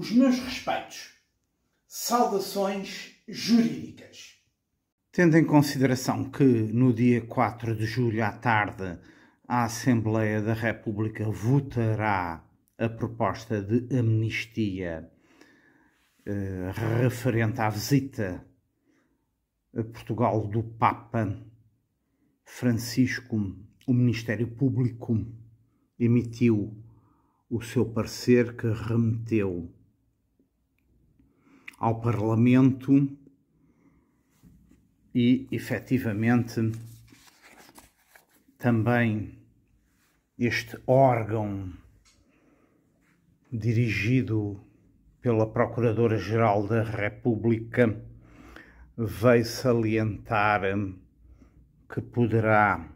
os meus respeitos. Saudações jurídicas. Tendo em consideração que no dia 4 de julho à tarde a Assembleia da República votará a proposta de amnistia eh, referente à visita a Portugal do Papa Francisco, o Ministério Público emitiu o seu parecer que remeteu ao Parlamento e efetivamente também este órgão dirigido pela Procuradora-Geral da República veio salientar que poderá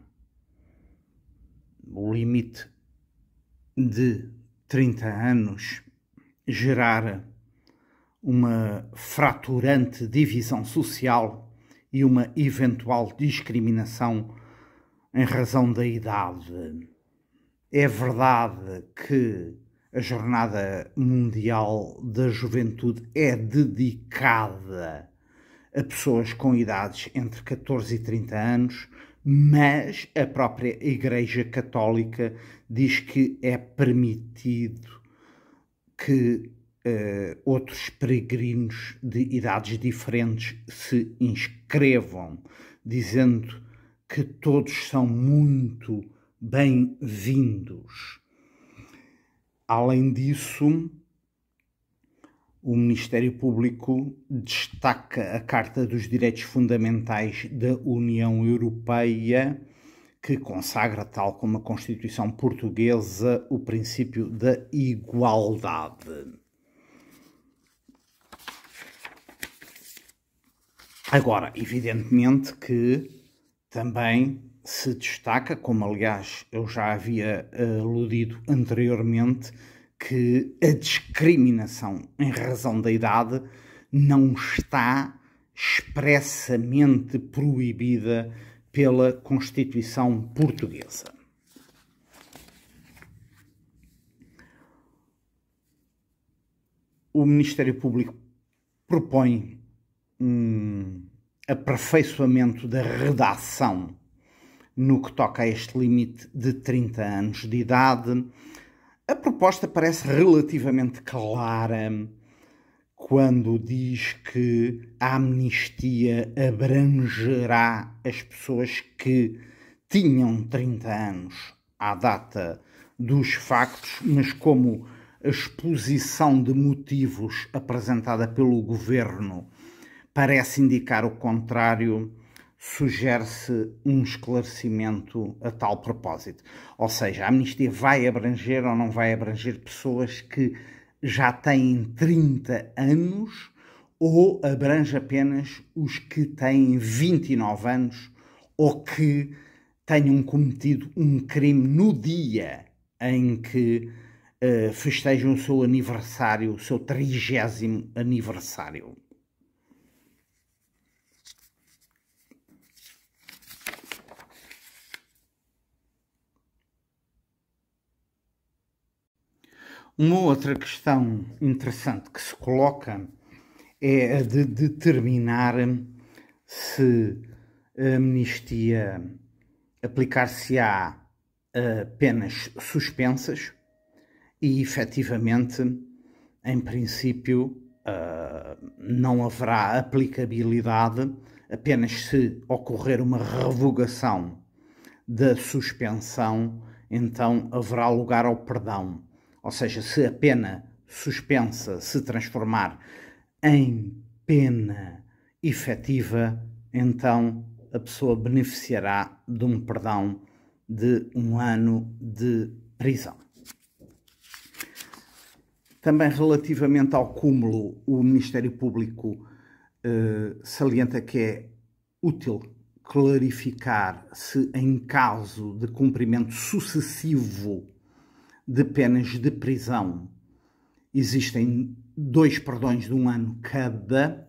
o limite de 30 anos gerar uma fraturante divisão social e uma eventual discriminação em razão da idade. É verdade que a Jornada Mundial da Juventude é dedicada a pessoas com idades entre 14 e 30 anos, mas a própria Igreja Católica diz que é permitido que uh, outros peregrinos de idades diferentes se inscrevam, dizendo que todos são muito bem-vindos. Além disso, o Ministério Público destaca a Carta dos Direitos Fundamentais da União Europeia, que consagra, tal como a Constituição Portuguesa, o princípio da igualdade. Agora, evidentemente que também se destaca, como aliás eu já havia eh, aludido anteriormente, que a discriminação em razão da idade não está expressamente proibida pela Constituição Portuguesa. O Ministério Público propõe um aperfeiçoamento da redação no que toca a este limite de 30 anos de idade. A proposta parece relativamente clara quando diz que a amnistia abrangerá as pessoas que tinham 30 anos à data dos factos, mas como a exposição de motivos apresentada pelo governo parece indicar o contrário, sugere-se um esclarecimento a tal propósito. Ou seja, a amnistia vai abranger ou não vai abranger pessoas que já têm 30 anos ou abrange apenas os que têm 29 anos ou que tenham cometido um crime no dia em que uh, festejam o seu aniversário, o seu trigésimo aniversário. Uma outra questão interessante que se coloca é a de determinar se a amnistia aplicar-se-á a penas suspensas e, efetivamente, em princípio, ah, não haverá aplicabilidade apenas se ocorrer uma revogação da suspensão, então haverá lugar ao perdão ou seja, se a pena suspensa se transformar em pena efetiva, então a pessoa beneficiará de um perdão de um ano de prisão. Também relativamente ao cúmulo, o Ministério Público eh, salienta que é útil clarificar se, em caso de cumprimento sucessivo de penas de prisão. Existem dois perdões de um ano cada.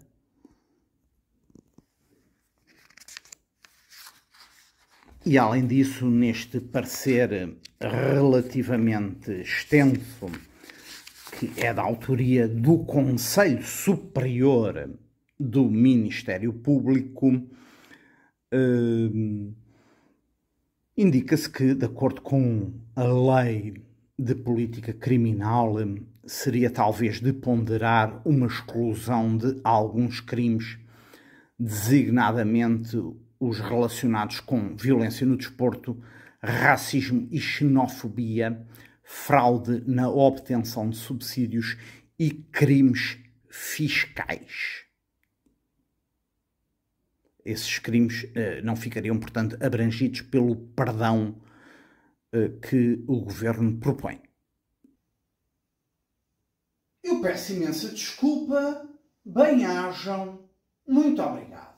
E além disso, neste parecer relativamente extenso, que é da autoria do Conselho Superior do Ministério Público, eh, indica-se que, de acordo com a lei de política criminal hum, seria talvez de ponderar uma exclusão de alguns crimes, designadamente os relacionados com violência no desporto, racismo e xenofobia, fraude na obtenção de subsídios e crimes fiscais. Esses crimes eh, não ficariam, portanto, abrangidos pelo perdão eh, que o governo propõe. Eu peço imensa desculpa. Bem-ajam. Muito obrigado.